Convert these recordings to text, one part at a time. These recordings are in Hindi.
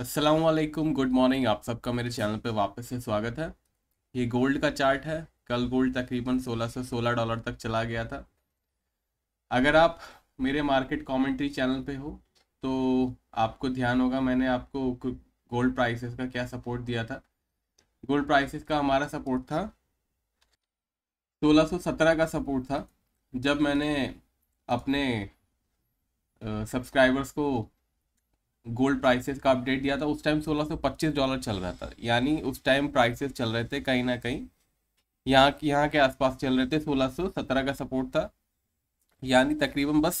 असलकुम गुड मॉर्निंग आप सबका मेरे चैनल पे वापस से स्वागत है ये गोल्ड का चार्ट है कल गोल्ड तकरीबन 16 से 16 डॉलर तक चला गया था अगर आप मेरे मार्केट कमेंट्री चैनल पे हो तो आपको ध्यान होगा मैंने आपको गोल्ड प्राइसेस का क्या सपोर्ट दिया था गोल्ड प्राइसेस का हमारा सपोर्ट था 1617 का सपोर्ट था जब मैंने अपने सब्सक्राइबर्स को गोल्ड प्राइसेस का अपडेट दिया था उस टाइम सोलह सौ पच्चीस डॉलर चल रहा था यानी उस टाइम प्राइसेस चल रहे थे कहीं ना कहीं यहाँ यहाँ के आसपास चल रहे थे सोलह सौ सत्रह का सपोर्ट था यानी तकरीबन बस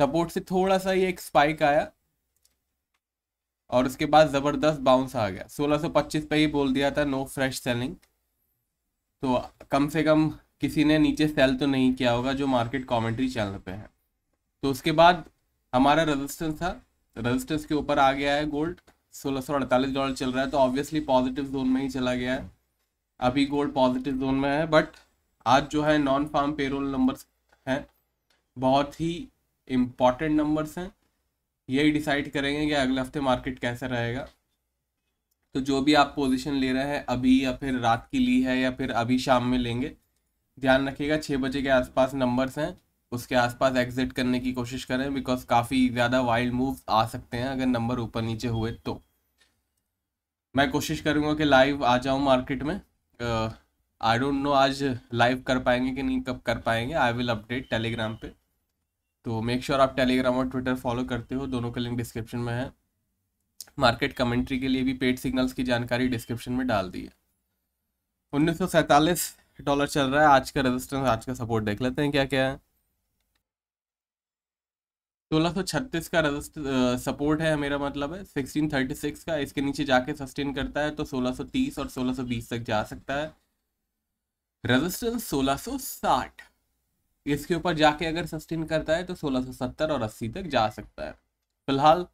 सपोर्ट से थोड़ा सा ये एक स्पाइक आया और उसके बाद ज़बरदस्त बाउंस आ गया सोलह सौ पच्चीस पे ही बोल दिया था नो फ्रेश सेलिंग तो कम से कम किसी ने नीचे सेल तो नहीं किया होगा जो मार्केट कॉमेंट्री चैनल पे है तो उसके बाद हमारा रजिस्टेंस था रजिस्टेंस के ऊपर आ गया है गोल्ड सोलह सौ अड़तालीस डॉलर चल रहा है तो ऑब्वियसली पॉजिटिव जोन में ही चला गया है अभी गोल्ड पॉजिटिव जोन में है बट आज जो है नॉन फार्म पेरोल नंबर्स हैं बहुत ही इम्पॉर्टेंट नंबर्स हैं यही डिसाइड करेंगे कि अगले हफ्ते मार्केट कैसा रहेगा तो जो भी आप पोजीशन ले रहे हैं अभी या फिर रात की ली है या फिर अभी शाम में लेंगे ध्यान रखिएगा छः बजे के आसपास नंबर्स हैं उसके आसपास एग्जिट करने की कोशिश करें बिकॉज काफ़ी ज़्यादा वाइल्ड मूव आ सकते हैं अगर नंबर ऊपर नीचे हुए तो मैं कोशिश करूँगा कि लाइव आ जाऊँ मार्केट में आई डोंट नो आज लाइव कर पाएंगे कि नहीं कब कर पाएंगे आई विल अपडेट टेलीग्राम पे तो मेक श्योर sure आप टेलीग्राम और ट्विटर फॉलो करते हो दोनों का लिंक डिस्क्रिप्शन में है मार्केट कमेंट्री के लिए भी पेड सिग्नल्स की जानकारी डिस्क्रिप्शन में डाल दी है उन्नीस डॉलर चल रहा है आज का रेजिस्टेंस आज का सपोर्ट देख लेते हैं क्या क्या है 1636 का रजिस्ट सपोर्ट है मेरा मतलब है 1636 का इसके नीचे जाके सस्टेन करता है तो 1630 और 1620 तक जा सकता है रेजिस्टेंस 1660 इसके ऊपर जाके अगर सस्टेन करता है तो 1670 और 80 तक जा सकता है फिलहाल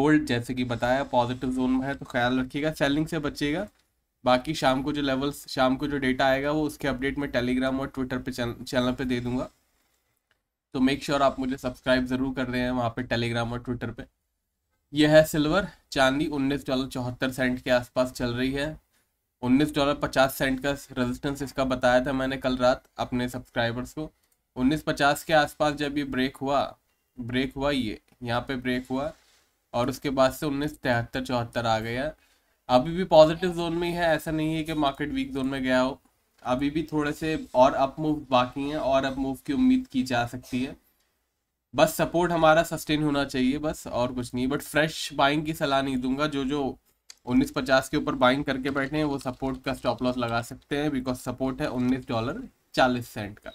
गोल्ड जैसे कि बताया पॉजिटिव जोन में है तो ख्याल रखिएगा सेलिंग से बचिएगा बाकी शाम को जो लेवल्स शाम को जो डेटा आएगा वो उसके अपडेट में टेलीग्राम और ट्विटर पे चैनल पे दे दूंगा तो मेक श्योर sure आप मुझे सब्सक्राइब ज़रूर कर रहे हैं वहाँ पे टेलीग्राम और ट्विटर पे यह है सिल्वर चांदी उन्नीस डॉलर चौहत्तर सेंट के आसपास चल रही है उन्नीस डॉलर पचास सेंट का रेजिस्टेंस इसका बताया था मैंने कल रात अपने सब्सक्राइबर्स को उन्नीस पचास के आसपास जब ये ब्रेक हुआ ब्रेक हुआ ये यहाँ पे ब्रेक हुआ और उसके बाद से उन्नीस तिहत्तर चौहत्तर आ गया अभी भी पॉजिटिव जोन में ही है ऐसा नहीं है कि मार्केट वीक जोन में गया हो अभी भी थोड़े से और अप मूव बाकी हैं और अप मूव की उम्मीद की जा सकती है बस सपोर्ट हमारा सस्टेन होना चाहिए बस और कुछ नहीं बट फ्रेश बाइंग की सलाह नहीं दूंगा जो जो 1950 के ऊपर बाइंग करके बैठे हैं वो सपोर्ट का स्टॉप लॉस लगा सकते हैं बिकॉज सपोर्ट है उन्नीस डॉलर चालीस सेंट का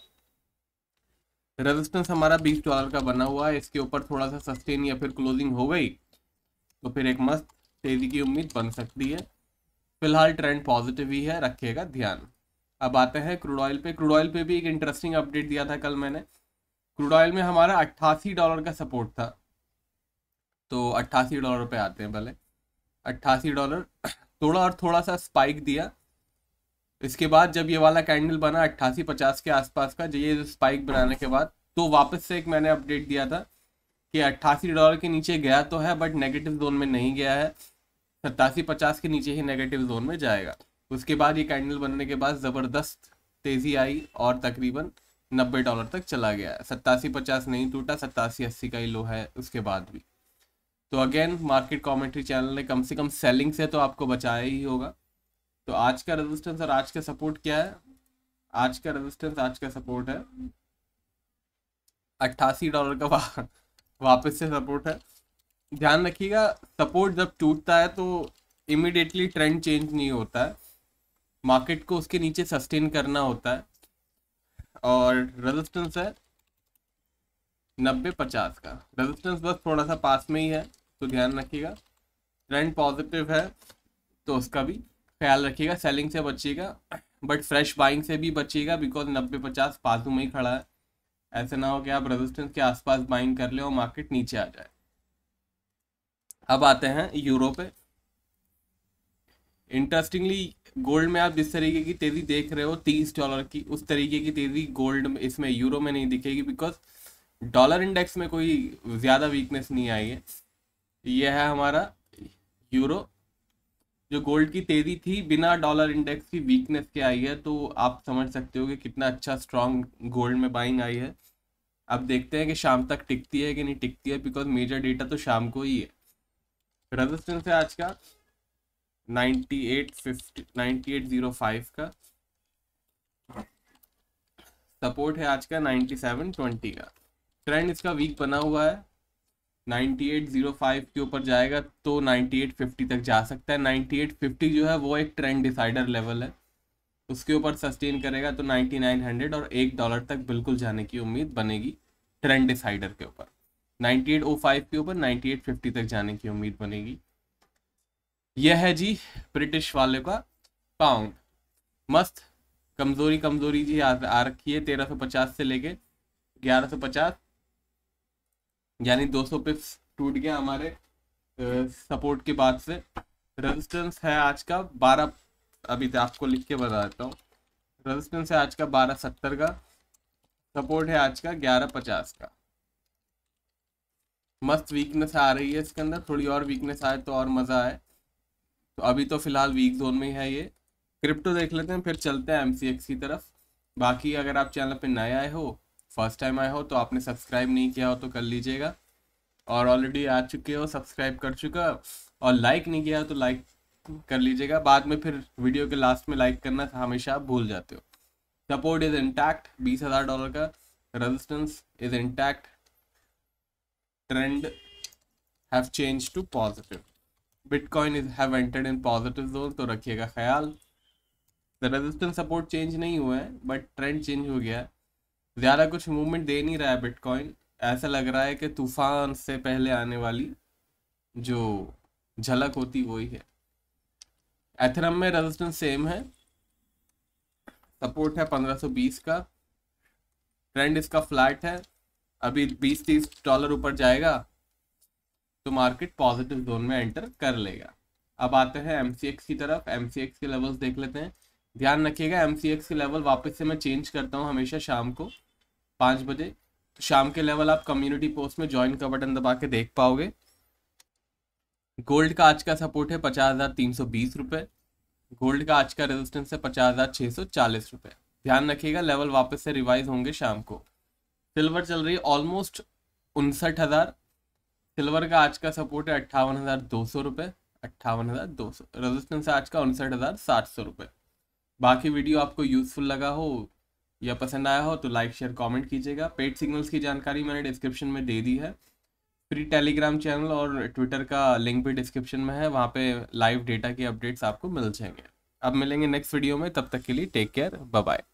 रेजिस्टेंस हमारा बीस डॉलर का बना हुआ है इसके ऊपर थोड़ा सा सस्टेन या फिर क्लोजिंग हो गई तो फिर एक मस्त तेजी की उम्मीद बन सकती है फिलहाल ट्रेंड पॉजिटिव ही है रखिएगा ध्यान अब आते हैं क्रूड ऑयल पे क्रूड ऑयल पे भी एक इंटरेस्टिंग अपडेट दिया था कल मैंने क्रूड ऑयल में हमारा अट्ठासी डॉलर का सपोर्ट था तो अट्ठासी डॉलर पे आते हैं पहले अट्ठासी डॉलर थोड़ा और थोड़ा सा स्पाइक दिया इसके बाद जब ये वाला कैंडल बना अट्ठासी पचास के आसपास का ये स्पाइक बनाने के बाद तो वापस से एक मैंने अपडेट दिया था कि अट्ठासी डॉलर के नीचे गया तो है बट नेगेटिव जोन में नहीं गया है सत्तासी पचास के नीचे ही नेगेटिव जोन में जाएगा उसके बाद ये कैंडल बनने के बाद ज़बरदस्त तेज़ी आई और तकरीबन नब्बे डॉलर तक चला गया सत्तासी पचास नहीं टूटा सत्तासी अस्सी का ही लो है उसके बाद भी तो अगेन मार्केट कॉमेंट्री चैनल ने कम से कम सेलिंग से तो आपको बचाया ही होगा तो आज का रेजिस्टेंस और आज का सपोर्ट क्या है आज का रेजिस्टेंस आज का सपोर्ट है अट्ठासी डॉलर का वा, वापस से सपोर्ट है ध्यान रखिएगा सपोर्ट जब टूटता है तो इमिडिएटली ट्रेंड चेंज नहीं होता है मार्केट को उसके नीचे सस्टेन करना होता है और रेजिस्टेंस है नब्बे पचास का रेजिस्टेंस बस थोड़ा सा पास में ही है तो ध्यान रखिएगा ट्रेंड पॉजिटिव है तो उसका भी ख्याल रखिएगा सेलिंग से बचिएगा बट फ्रेश बाइंग से भी बचिएगा बिकॉज नब्बे पचास पास में ही खड़ा है ऐसे ना हो कि आप रेजिस्टेंस के आसपास बाइंग कर ले और मार्केट नीचे आ जाए अब आते हैं यूरो पे इंटरेस्टिंगली गोल्ड में आप जिस तरीके की तेज़ी देख रहे हो तीस डॉलर की उस तरीके की तेज़ी गोल्ड इसमें यूरो में नहीं दिखेगी बिकॉज डॉलर इंडेक्स में कोई ज़्यादा वीकनेस नहीं आई है यह है हमारा यूरो जो गोल्ड की तेज़ी थी बिना डॉलर इंडेक्स की वीकनेस के आई है तो आप समझ सकते हो कि कितना अच्छा स्ट्रांग गोल्ड में बाइंग आई है अब देखते हैं कि शाम तक टिकती है कि नहीं टिकती है बिकॉज मेजर डेटा तो शाम को ही है रेजिस्टेंस है आज का 9850 का सपोर्ट है आज का 9720 सेवन ट्वेंटी का ट्रेंड इसका वीक बना हुआ है 9805 के ऊपर जाएगा तो 9850 तक जा सकता है 9850 जो है वो एक ट्रेंड डिसाइडर लेवल है उसके ऊपर सस्टेन करेगा तो 9900 और एक डॉलर तक बिल्कुल जाने की उम्मीद बनेगी ट्रेंड डिसाइडर के ऊपर 9805 के ऊपर 9850 तक जाने की उम्मीद बनेगी यह है जी ब्रिटिश वाले का पाउंड मस्त कमजोरी कमजोरी जी आ, आ रखी है तेरह सौ पचास से लेके ग्यारह सौ पचास यानी दो सौ पिप्स टूट गया हमारे आ, सपोर्ट के बाद से रेजिस्टेंस है आज का बारह अभी तो आपको लिख के बता देता हूँ रेजिस्टेंस है आज का बारह सत्तर का सपोर्ट है आज का ग्यारह पचास का मस्त वीकनेस आ रही है इसके अंदर थोड़ी और वीकनेस आए तो और मज़ा आए तो अभी तो फिलहाल वीक जोन में ही है ये क्रिप्टो देख लेते हैं फिर चलते हैं एम की तरफ बाकी अगर आप चैनल पर नए आए हो फर्स्ट टाइम आए हो तो आपने सब्सक्राइब नहीं किया हो तो कर लीजिएगा और ऑलरेडी आ चुके हो सब्सक्राइब कर चुका और लाइक नहीं किया तो लाइक कर लीजिएगा बाद में फिर वीडियो के लास्ट में लाइक करना हमेशा आप भूल जाते हो सपोर्ट इज इंटैक्ट बीस हज़ार डॉलर का resistance is intact trend have change to positive bitcoin is have entered in positive zone तो रखिएगा ख्याल द रेजिस्टेंस सपोर्ट चेंज नहीं हुआ है बट ट्रेंड चेंज हो गया है ज़्यादा कुछ मूवमेंट दे नहीं रहा है बिटकॉइन ऐसा लग रहा है कि तूफान से पहले आने वाली जो झलक होती वही है एथरम में रेजिस्टेंस सेम है सपोर्ट है 1520 का ट्रेंड इसका फ्लैट है अभी 20 तीस डॉलर ऊपर जाएगा तो मार्केट पॉजिटिव जोन में एंटर कर लेगा अब आते हैं एम की तरफ एम के लेवल्स देख लेते हैं ध्यान रखिएगा एम के लेवल वापस से मैं चेंज करता हूँ हमेशा शाम को पाँच बजे तो शाम के लेवल आप कम्युनिटी पोस्ट में ज्वाइन का बटन दबा के देख पाओगे गोल्ड का आज का सपोर्ट है पचास हज़ार तीन सौ बीस रुपये गोल्ड का आज का रेजिस्टेंस है पचास हज़ार छः सौ चालीस रुपये ध्यान रखिएगा लेवल वापस से रिवाइज होंगे शाम को सिल्वर चल रही है ऑलमोस्ट उनसठ हज़ार सिल्वर का आज का सपोर्ट है अट्ठावन हज़ार दो सौ रुपये अट्ठावन हज़ार दो सौ रजिस्टेंस आज का उनसठ हज़ार सात सौ रुपये बाकी वीडियो आपको यूज़फुल लगा हो या पसंद आया हो तो लाइक शेयर कमेंट कीजिएगा पेड सिग्नल्स की जानकारी मैंने डिस्क्रिप्शन में दे दी है फ्री टेलीग्राम चैनल और ट्विटर का लिंक भी डिस्क्रिप्शन में है वहाँ पे लाइव डेटा की अपडेट्स आपको मिल जाएंगे अब मिलेंगे नेक्स्ट वीडियो में तब तक के लिए टेक केयर बाय